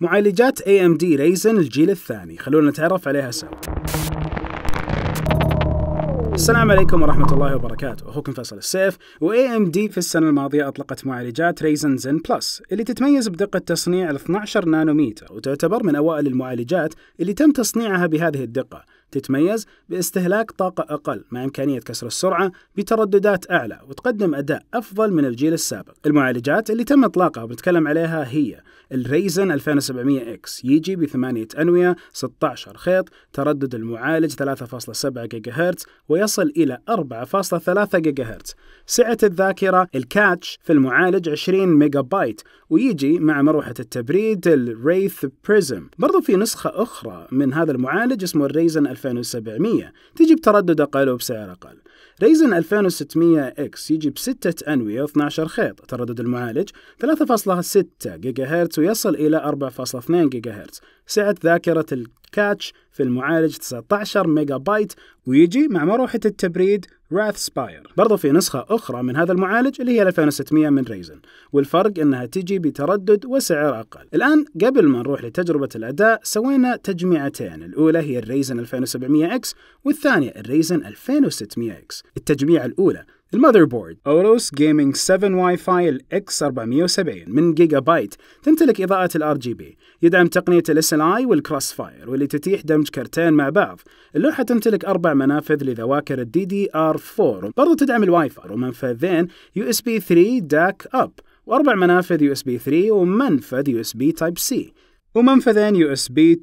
معالجات AMD ريزن الجيل الثاني خلونا نتعرف عليها سوا السلام عليكم ورحمة الله وبركاته، أخوكم فيصل السيف، و AMD في السنة الماضية أطلقت معالجات Ryzen Zen Plus اللي تتميز بدقة تصنيع الـ 12 نانوميتر وتعتبر من أوائل المعالجات اللي تم تصنيعها بهذه الدقة، تتميز باستهلاك طاقة أقل مع إمكانية كسر السرعة بترددات أعلى وتقدم أداء أفضل من الجيل السابق المعالجات اللي تم إطلاقها وبنتكلم عليها هي الريزن 2700X يجي بثمانية أنوية 16 خيط تردد المعالج 3.7 جيجا هرتز ويصل إلى 4.3 جيجا هرتز سعة الذاكرة الكاتش في المعالج 20 ميجا بايت ويجي مع مروحة التبريد الريث بريزم برضو في نسخة أخرى من هذا المعالج اسمه الريزن 2700 تجي بتردد أقل وبسعر أقل ريزن 2600 اكس يجي بستة أنوية و12 خيط تردد المعالج 3.6 جيجا هرتز ويصل إلى 4.2 جيجا هرتز سعة ذاكرة الكاتش في المعالج 19 ميجا بايت ويجي مع مروحة التبريد راث سباير برضو في نسخة أخرى من هذا المعالج اللي هي 2600 من ريزن والفرق أنها تجي بتردد وسعر أقل الآن قبل ما نروح لتجربة الأداء سوينا تجميعتين الأولى هي الريزن 2700 X والثانية الريزن 2600 X التجميع الأولى المذربورد أوروس جيمنج 7 واي فاي الاكس 470 من جيجا بايت تمتلك إضاءة الار جي بي يدعم تقنية الاس ال اي والكروس فاير واللي تتيح دمج كرتين مع بعض اللوحة تمتلك أربع منافذ لذواكر الدي دي ار 4 برضو تدعم الواي فاي ومنفذين يو اس بي 3 داك اب وأربع منافذ يو اس بي 3 ومنفذ يو اس بي تايب سي ومنفذين يو اس بي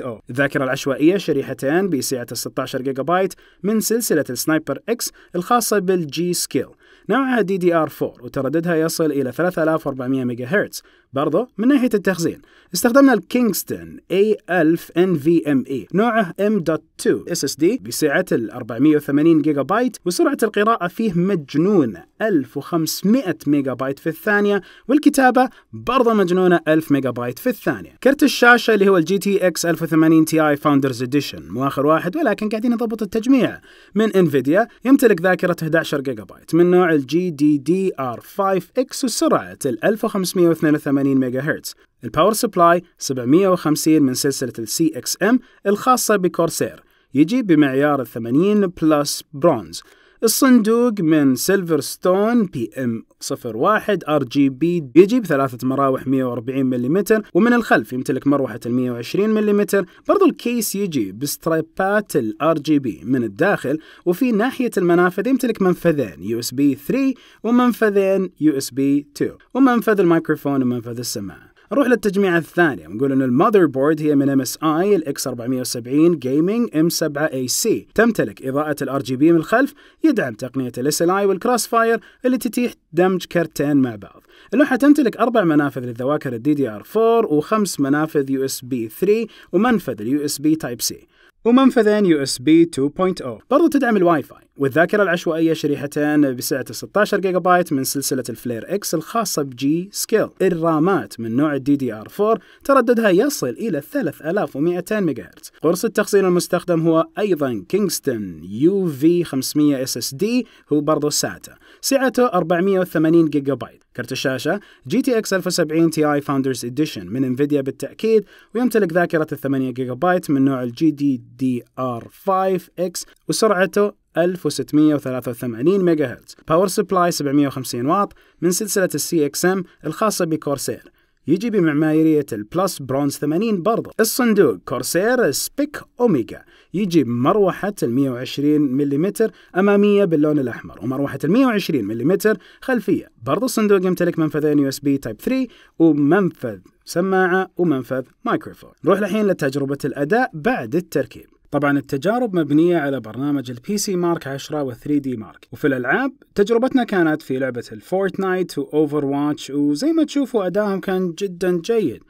2.0 الذاكرة العشوائية شريحتان بسعة 16 جيجا بايت من سلسلة السنايبر اكس الخاصة بالجي سكيل نوعها دي دي ار 4 وترددها يصل إلى 3400 ميجا هرتز برضه من ناحية التخزين استخدمنا الكينغستون A1000NVMe نوعه M.2 SSD بسعة ال 480 جيجا بايت وسرعة القراءة فيه مجنونة 1500 ميجا بايت في الثانية والكتابة برضه مجنونة 1000 ميجا بايت في الثانية كرت الشاشة اللي هو الجي تي اكس 1080 تي اي فاوندرز اديشن مو اخر واحد ولكن قاعدين نضبط التجميع من انفيديا يمتلك ذاكرة 11 جيجا بايت من نوع الجي دي دي ار 5 اكس وسرعة ال 1582 180 ميجا هرتز الباور سبلاي 750 من سلسلة الـ CXM الخاصة بكورسير يجي بمعيار 80 بلس برونز الصندوق من سيلفر ستون بي ام 01 ار جي بي يجي بثلاثة مراوح 140 ملم ومن الخلف يمتلك مروحة ال 120 ملم برضو الكيس يجي بستريبات الار جي بي من الداخل وفي ناحية المنافذ يمتلك منفذين يو اس بي 3 ومنفذين يو اس بي 2 ومنفذ الميكروفون ومنفذ السماعة نروح للتجميعة الثانية نقول أن المذر بورد هي من MSI الاكس 470 جيمنج M7 AC تمتلك إضاءة ال RGB من الخلف يدعم تقنية ال SLI والكروس فاير اللي تتيح دمج كرتين مع بعض اللوحة تمتلك أربع منافذ للذواكر الدي دي ار 4 وخمس منافذ يو اس بي 3 ومنفذ اليو اس بي تايب سي ومنفذين يو اس بي 2.0 برضو تدعم الواي فاي والذاكرة العشوائية شريحتين بسعة 16 جيجا بايت من سلسلة الفلير اكس الخاصة بجي سكيل الرامات من نوع الدي دي ار 4 ترددها يصل إلى 3200 ميجا هرتز قرص التخزين المستخدم هو أيضا كينغستون يو في 500 اس اس دي هو برضو ساتا سعته 480 جيجا بايت كرت الشاشة جي تي اكس 1070 تي اي فاوندرز اديشن من انفيديا بالتأكيد ويمتلك ذاكرة 8 جيجا بايت من نوع الجي دي دي ار 5 اكس وسرعته 1683 ميجا هرتز باور سبلاي 750 واط من سلسلة السي اكس ام الخاصة بكورسير يجي بمعمارية البلس برونز 80 برضه الصندوق كورسير سبيك أوميجا يجي بمروحة ال 120 ملم أمامية باللون الأحمر ومروحة ال 120 ملم خلفية برضه الصندوق يمتلك منفذين يو اس بي تايب 3 ومنفذ سماعة ومنفذ مايكروفون نروح الحين لتجربة الأداء بعد التركيب طبعا التجارب مبنية على برنامج البي سي مارك 10 و 3 دي مارك وفي الألعاب تجربتنا كانت في لعبة الفورتنايت اوفر واتش وزي ما تشوفوا أداهم كان جدا جيد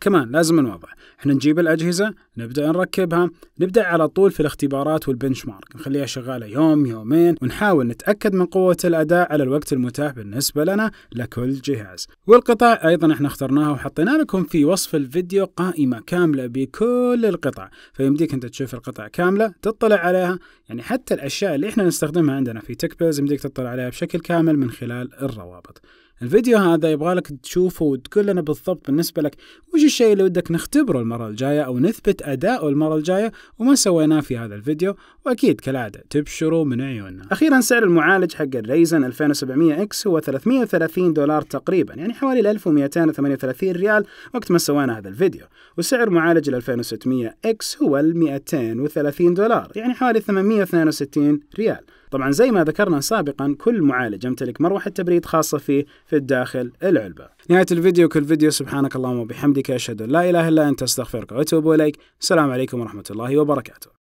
كمان لازم نوضح احنا نجيب الأجهزة نبدأ نركبها نبدأ على طول في الاختبارات والبنش مارك نخليها شغالة يوم يومين ونحاول نتأكد من قوة الأداء على الوقت المتاح بالنسبة لنا لكل جهاز والقطع أيضا احنا اخترناها وحطينا لكم في وصف الفيديو قائمة كاملة بكل القطع فيمديك انت تشوف القطع كاملة تطلع عليها يعني حتى الأشياء اللي احنا نستخدمها عندنا في تكبز يمديك تطلع عليها بشكل كامل من خلال الروابط الفيديو هذا يبغالك تشوفه وتقول لنا بالضبط بالنسبة لك وش الشيء اللي ودك نختبره المرة الجاية أو نثبت أداءه المرة الجاية وما سويناه في هذا الفيديو وأكيد كالعادة تبشروا من عيوننا أخيرا سعر المعالج حق الريزن 2700 اكس هو 330 دولار تقريبا يعني حوالي 1238 ريال وقت ما سوينا هذا الفيديو وسعر معالج ال 2600 اكس هو 230 دولار يعني حوالي 862 ريال طبعا زي ما ذكرنا سابقا كل معالج يمتلك مروحة تبريد خاصة فيه في الداخل العلبة نهاية الفيديو كل فيديو سبحانك اللهم وبحمدك أشهد أن لا إله إلا أنت أستغفرك وأتوب إليك السلام عليكم ورحمة الله وبركاته